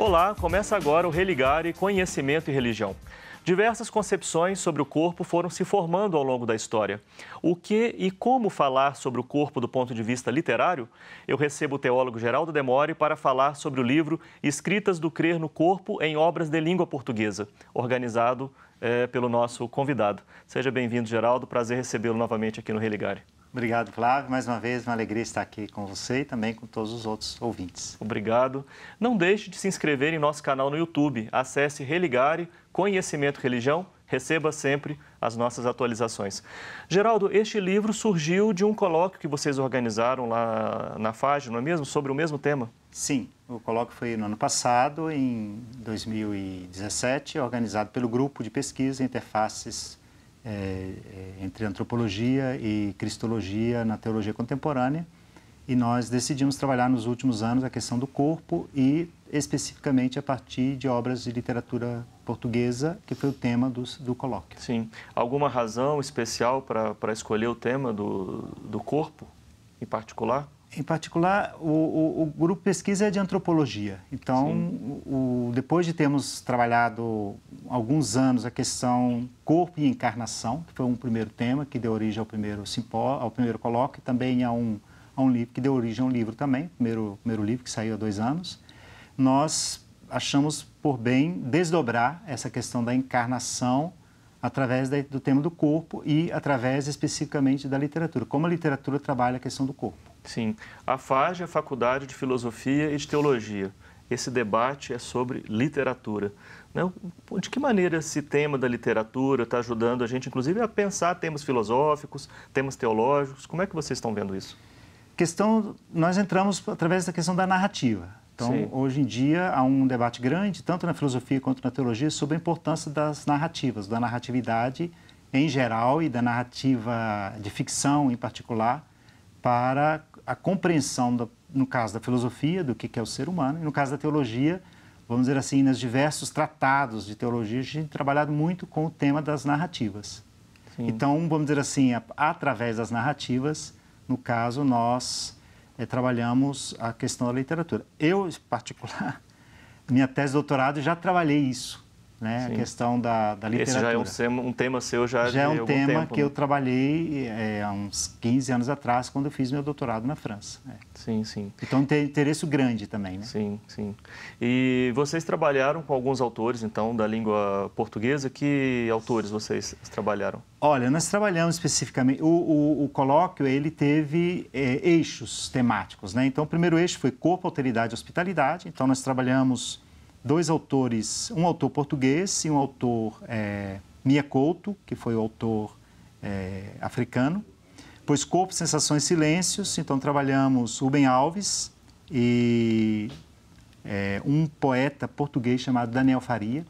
Olá, começa agora o Religare Conhecimento e Religião. Diversas concepções sobre o corpo foram se formando ao longo da história. O que e como falar sobre o corpo do ponto de vista literário? Eu recebo o teólogo Geraldo Demore para falar sobre o livro Escritas do Crer no Corpo em Obras de Língua Portuguesa, organizado é, pelo nosso convidado. Seja bem-vindo, Geraldo. Prazer recebê-lo novamente aqui no Religare. Obrigado, Flávio. Mais uma vez, uma alegria estar aqui com você e também com todos os outros ouvintes. Obrigado. Não deixe de se inscrever em nosso canal no YouTube. Acesse Religare, Conhecimento Religião. Receba sempre as nossas atualizações. Geraldo, este livro surgiu de um colóquio que vocês organizaram lá na FAG, não é mesmo? Sobre o mesmo tema? Sim, o colóquio foi no ano passado, em 2017, organizado pelo Grupo de Pesquisa Interfaces é, é, entre antropologia e cristologia na teologia contemporânea. E nós decidimos trabalhar nos últimos anos a questão do corpo e especificamente a partir de obras de literatura portuguesa, que foi o tema do, do colóquio. Sim. Alguma razão especial para escolher o tema do, do corpo, em particular? Em particular, o, o, o grupo pesquisa é de antropologia. Então, o, depois de termos trabalhado alguns anos a questão corpo e encarnação, que foi um primeiro tema que deu origem ao primeiro simpó, ao primeiro colóquio, também a um, a um livro que deu origem a um livro também, primeiro primeiro livro que saiu há dois anos. Nós achamos por bem desdobrar essa questão da encarnação através do tema do corpo e através especificamente da literatura, como a literatura trabalha a questão do corpo. Sim, a FAG é a Faculdade de Filosofia e de Teologia esse debate é sobre literatura. Né? De que maneira esse tema da literatura está ajudando a gente, inclusive, a pensar temas filosóficos, temas teológicos? Como é que vocês estão vendo isso? Questão, nós entramos através da questão da narrativa. Então, Sim. hoje em dia, há um debate grande, tanto na filosofia quanto na teologia, sobre a importância das narrativas, da narratividade em geral e da narrativa de ficção em particular para a compreensão, da, no caso da filosofia, do que é o ser humano, e no caso da teologia, vamos dizer assim, nos diversos tratados de teologia, a gente tem trabalhado muito com o tema das narrativas. Sim. Então, vamos dizer assim, através das narrativas, no caso, nós é, trabalhamos a questão da literatura. Eu, em particular, minha tese de doutorado, já trabalhei isso né? A questão da, da literatura. Esse já é um, sema, um tema seu já Já é um tema tempo, que né? eu trabalhei é, há uns 15 anos atrás, quando eu fiz meu doutorado na França. É. Sim, sim. Então tem interesse grande também, né? Sim, sim. E vocês trabalharam com alguns autores, então, da língua portuguesa. Que autores vocês trabalharam? Olha, nós trabalhamos especificamente... O, o, o colóquio, ele teve é, eixos temáticos, né? Então, o primeiro eixo foi corpo, alteridade e hospitalidade. Então, nós trabalhamos dois autores, um autor português e um autor é, Mia Couto, que foi o autor é, africano. Pois Corpo, Sensações Silêncios, então trabalhamos Rubem Alves e é, um poeta português chamado Daniel Faria.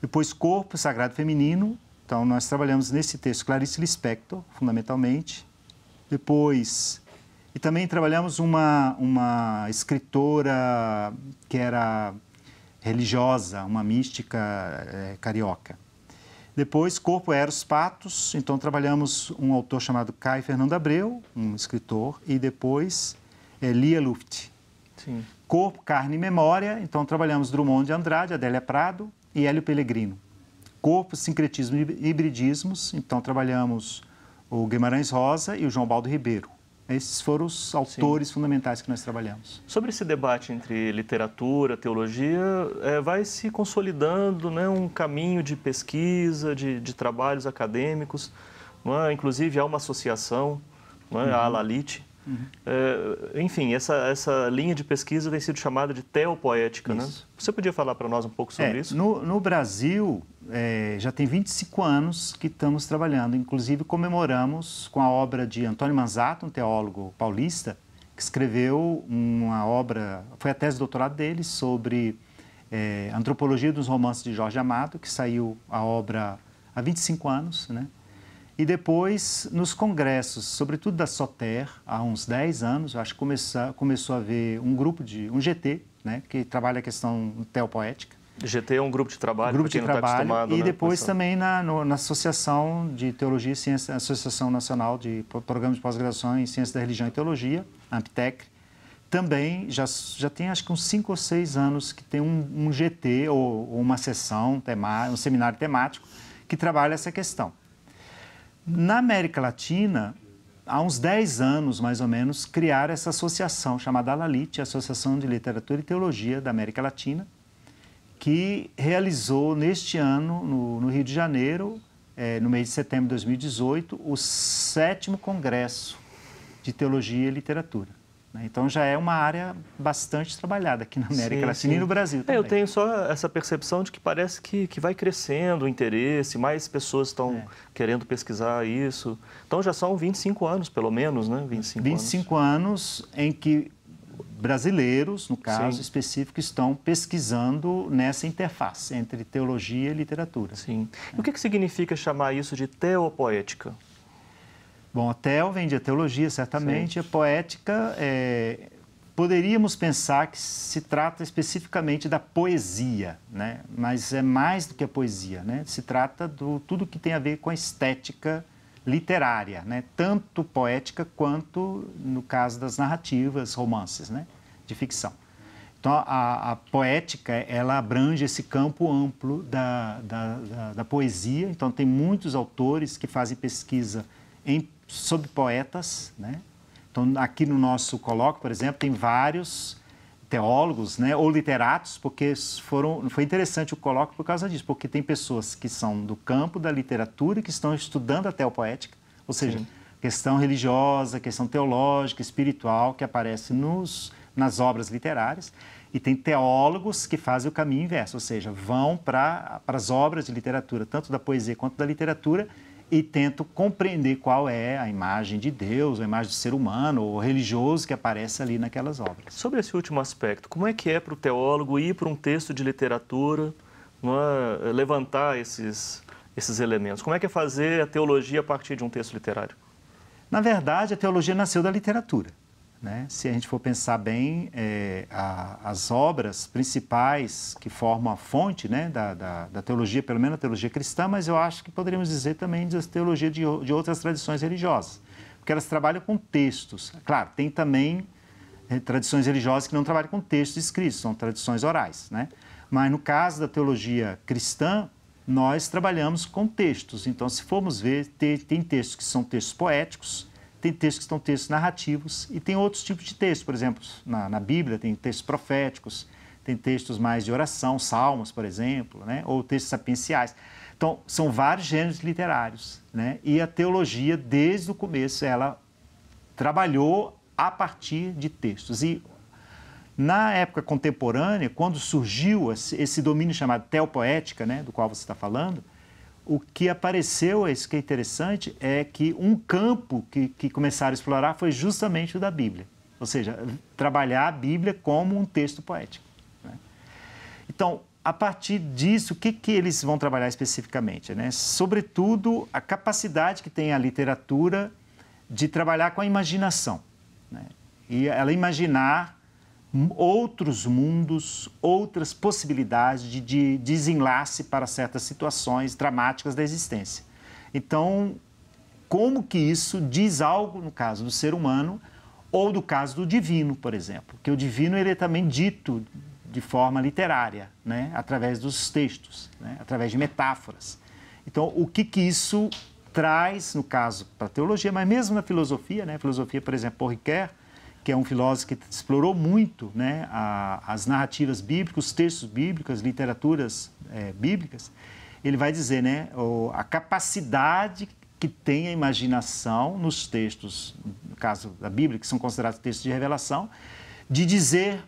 Depois Corpo, Sagrado Feminino, então nós trabalhamos nesse texto Clarice Lispector, fundamentalmente. Depois e também trabalhamos uma, uma escritora que era religiosa, uma mística é, carioca. Depois, Corpo Eros Patos, então trabalhamos um autor chamado Caio Fernando Abreu, um escritor, e depois é, Lia Luft. Sim. Corpo, Carne e Memória, então trabalhamos Drummond de Andrade, Adélia Prado e Hélio Pellegrino. Corpo, Sincretismo e Hibridismos, então trabalhamos o Guimarães Rosa e o João Baldo Ribeiro. Esses foram os autores Sim. fundamentais que nós trabalhamos. Sobre esse debate entre literatura, teologia, é, vai se consolidando né, um caminho de pesquisa, de, de trabalhos acadêmicos. É? Inclusive, há uma associação, é? uhum. a Alalit, Uhum. É, enfim, essa, essa linha de pesquisa tem sido chamada de teopoética, né? isso. né? Você podia falar para nós um pouco sobre é, isso? No, no Brasil, é, já tem 25 anos que estamos trabalhando, inclusive comemoramos com a obra de Antônio Manzato, um teólogo paulista, que escreveu uma obra, foi a tese de doutorado dele, sobre é, Antropologia dos Romances de Jorge Amado, que saiu a obra há 25 anos, né? e depois nos congressos, sobretudo da Soter, há uns 10 anos, acho que começou a haver um grupo de um GT, né, que trabalha a questão teopoética. GT é um grupo de trabalho, um grupo de tá trabalho tá e né, depois pessoal. também na, no, na Associação de Teologia e Ciência, Associação Nacional de Programas de Pós-Graduação em Ciência da Religião e Teologia, AMPTEC. Também já, já tem acho que uns 5 ou 6 anos que tem um, um GT ou, ou uma sessão, um seminário temático que trabalha essa questão. Na América Latina, há uns 10 anos, mais ou menos, criaram essa associação chamada Alalit, Associação de Literatura e Teologia da América Latina, que realizou neste ano, no, no Rio de Janeiro, é, no mês de setembro de 2018, o sétimo Congresso de Teologia e Literatura. Né? Então já é uma área bastante trabalhada aqui na América sim, Latina sim. e no Brasil também. É, eu tenho só essa percepção de que parece que, que vai crescendo o interesse, mais pessoas estão é. querendo pesquisar isso. Então já são 25 anos, pelo menos, né? 25, 25 anos. anos em que brasileiros, no caso Sim. específico, estão pesquisando nessa interface entre teologia e literatura. Sim. E o que, que significa chamar isso de teopoética? Bom, Theo vem de teologia, certamente, Sim. poética. É, poderíamos pensar que se trata especificamente da poesia, né? mas é mais do que a poesia, né? se trata do tudo que tem a ver com a estética literária, né? tanto poética quanto, no caso das narrativas, romances né? de ficção. Então, a, a poética, ela abrange esse campo amplo da, da, da, da poesia, então tem muitos autores que fazem pesquisa em sobre poetas, né? Então, aqui no nosso colóquio, por exemplo, tem vários teólogos, né, ou literatos, porque foram, foi interessante o colóquio por causa disso, porque tem pessoas que são do campo da literatura e que estão estudando a teopoética, ou seja, Sim. questão religiosa, questão teológica, espiritual, que aparece nos, nas obras literárias, e tem teólogos que fazem o caminho inverso, ou seja, vão para as obras de literatura, tanto da poesia quanto da literatura, e tento compreender qual é a imagem de Deus, a imagem do ser humano ou religioso que aparece ali naquelas obras. Sobre esse último aspecto, como é que é para o teólogo ir para um texto de literatura, é, levantar esses, esses elementos? Como é que é fazer a teologia a partir de um texto literário? Na verdade, a teologia nasceu da literatura. Né? Se a gente for pensar bem, é, a, as obras principais que formam a fonte né, da, da, da, teologia, pelo menos a teologia cristã, mas eu acho que poderíamos dizer também da teologia de, de outras tradições religiosas, porque elas trabalham com textos. Claro, tem também é, tradições religiosas que não trabalham com textos escritos, são tradições orais. Né? Mas no caso da teologia cristã, nós trabalhamos com textos. Então, se formos ver, tem, tem textos que são textos poéticos, tem textos que são textos narrativos e tem outros tipos de textos, por exemplo, na, na Bíblia tem textos proféticos, tem textos mais de oração, salmos, por exemplo, né? ou textos sapienciais. Então, são vários gêneros literários, né? e a teologia, desde o começo, ela trabalhou a partir de textos. E na época contemporânea, quando surgiu esse domínio chamado teopoética, né, do qual você está falando, o que apareceu, isso que é interessante, é que um campo que, que começaram a explorar foi justamente o da Bíblia. Ou seja, trabalhar a Bíblia como um texto poético. Né? Então, a partir disso, o que, que eles vão trabalhar especificamente? Né? Sobretudo, a capacidade que tem a literatura de trabalhar com a imaginação. Né? E ela imaginar outros mundos, outras possibilidades de, de desenlace para certas situações dramáticas da existência. Então, como que isso diz algo no caso do ser humano ou do caso do divino, por exemplo, que o divino ele é também dito de forma literária, né, através dos textos, né, através de metáforas. Então, o que que isso traz no caso para a teologia, mas mesmo na filosofia, né, filosofia, por exemplo, Ricoeur, que é um filósofo que explorou muito né, a, as narrativas bíblicas, os textos bíblicos, literaturas é, bíblicas, ele vai dizer né, o, a capacidade que tem a imaginação nos textos, no caso da Bíblia, que são considerados textos de revelação, de dizer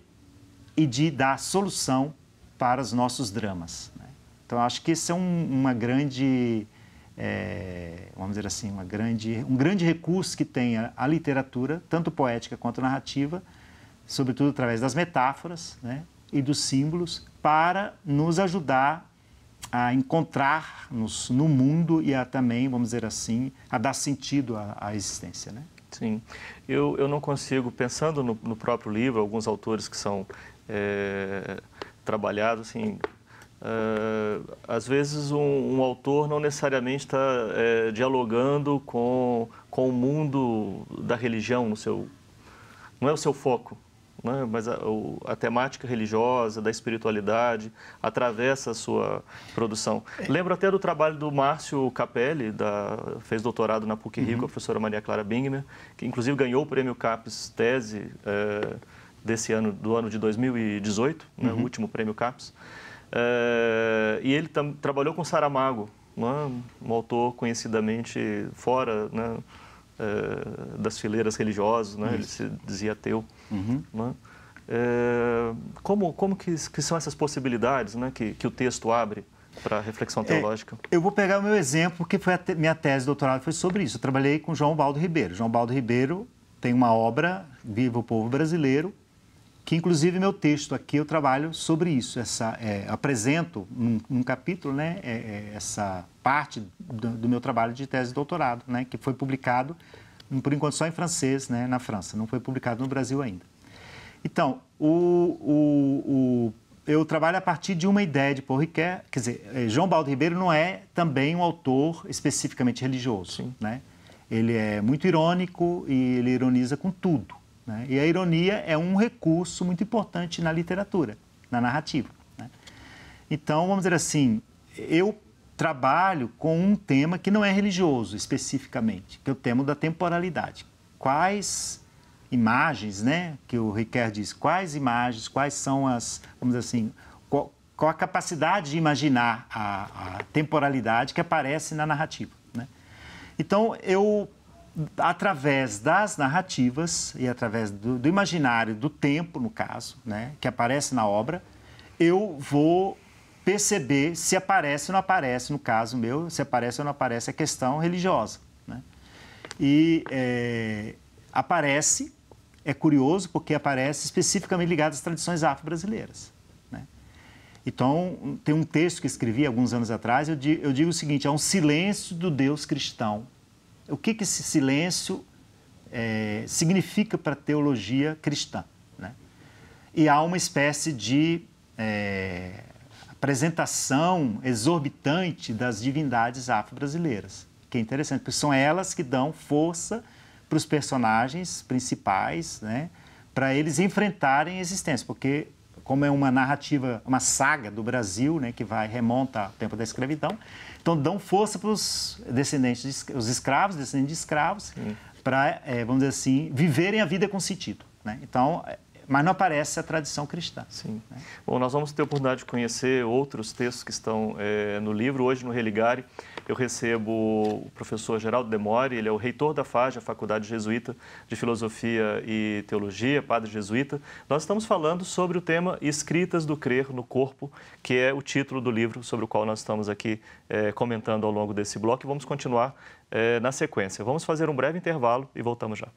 e de dar solução para os nossos dramas. Né? Então, acho que esse é um, uma grande é, vamos dizer assim, uma grande, um grande recurso que tem a, a literatura, tanto poética quanto narrativa, sobretudo através das metáforas né, e dos símbolos, para nos ajudar a encontrar-nos no mundo e a também, vamos dizer assim, a dar sentido à, à existência. Né? Sim, eu, eu não consigo, pensando no, no próprio livro, alguns autores que são é, trabalhados, assim, eh, às vezes um, um, autor não necessariamente está é, eh, dialogando com, com o mundo da religião no seu não é o seu foco né? mas a, o, a, temática religiosa da espiritualidade atravessa a sua produção é. lembro até do trabalho do Márcio Capelli da fez doutorado na PUC Rio uhum. com a professora Maria Clara Bingner que inclusive ganhou o prêmio Capes tese é, desse ano do ano de 2018 uhum. né? o uhum. último prêmio Capes é, e ele trabalhou com Saramago, né, um autor conhecidamente fora né, é, das fileiras religiosas, né, ele se dizia ateu. Uhum. Né, é, como como que, que, são essas possibilidades né, que, que o texto abre? para a reflexão é, teológica? É, eu vou pegar o meu exemplo, que foi te minha tese de doutorado foi sobre isso. Eu trabalhei com João Baldo Ribeiro. João Baldo Ribeiro tem uma obra, Viva o Povo Brasileiro, que inclusive meu texto aqui eu trabalho sobre isso, essa é, apresento num, num, capítulo, né, é, é, essa parte do, do, meu trabalho de tese de doutorado, né, que foi publicado por enquanto só em francês, né, na França, não foi publicado no Brasil ainda. Então, o, o, o eu trabalho a partir de uma ideia de Paul Ricoeur, quer dizer, é, João Baldo Ribeiro não é também um autor especificamente religioso, Sim. né? Ele é muito irônico e ele ironiza com tudo. Né? E a ironia é um recurso muito importante na literatura, na narrativa. Né? Então, vamos dizer assim, eu trabalho com um tema que não é religioso especificamente, que é o tema da temporalidade. Quais imagens, né, que o Riquet diz, quais imagens, quais são as, vamos dizer assim, qual, qual a capacidade de imaginar a, a temporalidade que aparece na narrativa. Né? Então, eu através das narrativas e através do, do imaginário do tempo, no caso, né, que aparece na obra, eu vou perceber se aparece ou não aparece, no caso meu, se aparece ou não aparece a questão religiosa. Né? E é, aparece, é curioso, porque aparece especificamente ligado às tradições afro-brasileiras. Né? Então, tem um texto que escrevi alguns anos atrás, eu digo, eu digo o seguinte, é um silêncio do Deus cristão o que, que esse silêncio é, significa para a teologia cristã. Né? E há uma espécie de é, apresentação exorbitante das divindades afro-brasileiras, que é interessante, porque são elas que dão força para os personagens principais, né? para eles enfrentarem a existência, porque como é uma narrativa, uma saga do Brasil, né, que vai remonta ao tempo da escravidão. Então dão força para os descendentes, de, os escravos, descendentes de escravos, hum. para, é, vamos dizer assim, viverem a vida com sentido. Né? Então, é, mas não aparece a tradição cristã. Sim. Né? Bom, nós vamos ter a oportunidade de conhecer outros textos que estão é, no livro. Hoje, no Religare, eu recebo o professor Geraldo Demore, ele é o reitor da FAGE, a Faculdade Jesuíta de Filosofia e Teologia, padre jesuíta. Nós estamos falando sobre o tema Escritas do Crer no Corpo, que é o título do livro sobre o qual nós estamos aqui é, comentando ao longo desse bloco e vamos continuar é, na sequência. Vamos fazer um breve intervalo e voltamos já.